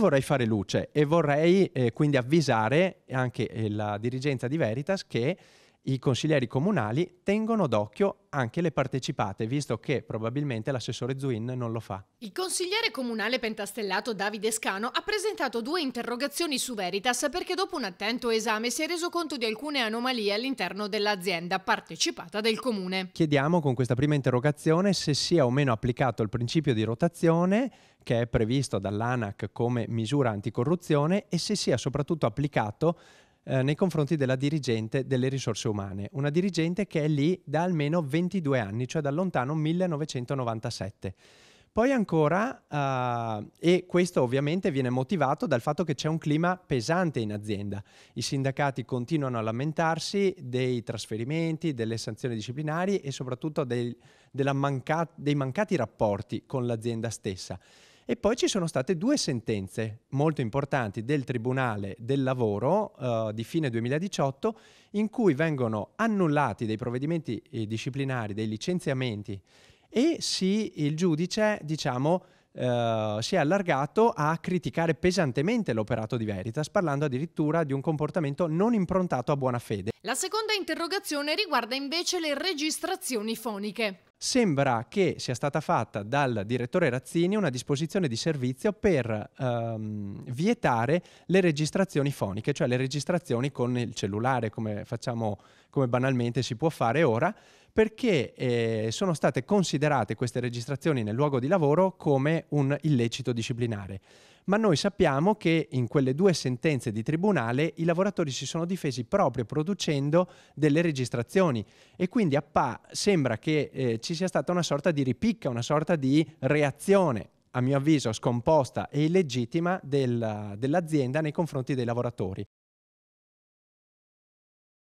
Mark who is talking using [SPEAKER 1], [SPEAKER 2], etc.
[SPEAKER 1] vorrei fare luce e vorrei eh, quindi avvisare anche eh, la dirigenza di Veritas che i consiglieri comunali tengono d'occhio anche le partecipate, visto che probabilmente l'assessore Zuin non lo fa.
[SPEAKER 2] Il consigliere comunale pentastellato Davide Scano ha presentato due interrogazioni su Veritas perché dopo un attento esame si è reso conto di alcune anomalie all'interno dell'azienda partecipata del comune.
[SPEAKER 1] Chiediamo con questa prima interrogazione se sia o meno applicato il principio di rotazione che è previsto dall'ANAC come misura anticorruzione e se sia soprattutto applicato eh, nei confronti della dirigente delle risorse umane, una dirigente che è lì da almeno 22 anni, cioè da lontano 1997. Poi ancora, uh, e questo ovviamente viene motivato dal fatto che c'è un clima pesante in azienda. I sindacati continuano a lamentarsi dei trasferimenti, delle sanzioni disciplinari e soprattutto del, manca- dei mancati rapporti con l'azienda stessa. E poi ci sono state due sentenze molto importanti del Tribunale del Lavoro eh, di fine 2018 in cui vengono annullati dei provvedimenti eh, disciplinari, dei licenziamenti e sì, il giudice, diciamo, eh, si è allargato a criticare pesantemente l'operato di Veritas, parlando addirittura di un comportamento non improntato a buona fede.
[SPEAKER 2] La seconda interrogazione riguarda invece le registrazioni foniche.
[SPEAKER 1] Sembra che sia stata fatta dal direttore Razzini una disposizione di servizio per um, vietare le registrazioni foniche, cioè le registrazioni con il cellulare, come facciamo, come banalmente si può fare ora, perché eh, sono state considerate queste registrazioni nel luogo di lavoro come un illecito disciplinare. Ma noi sappiamo che in quelle due sentenze di tribunale i lavoratori si sono difesi proprio producendo delle registrazioni e quindi a PA sembra che eh, ci sia stata una sorta di ripicca, una sorta di reazione a mio avviso scomposta e illegittima del, dell'azienda nei confronti dei lavoratori.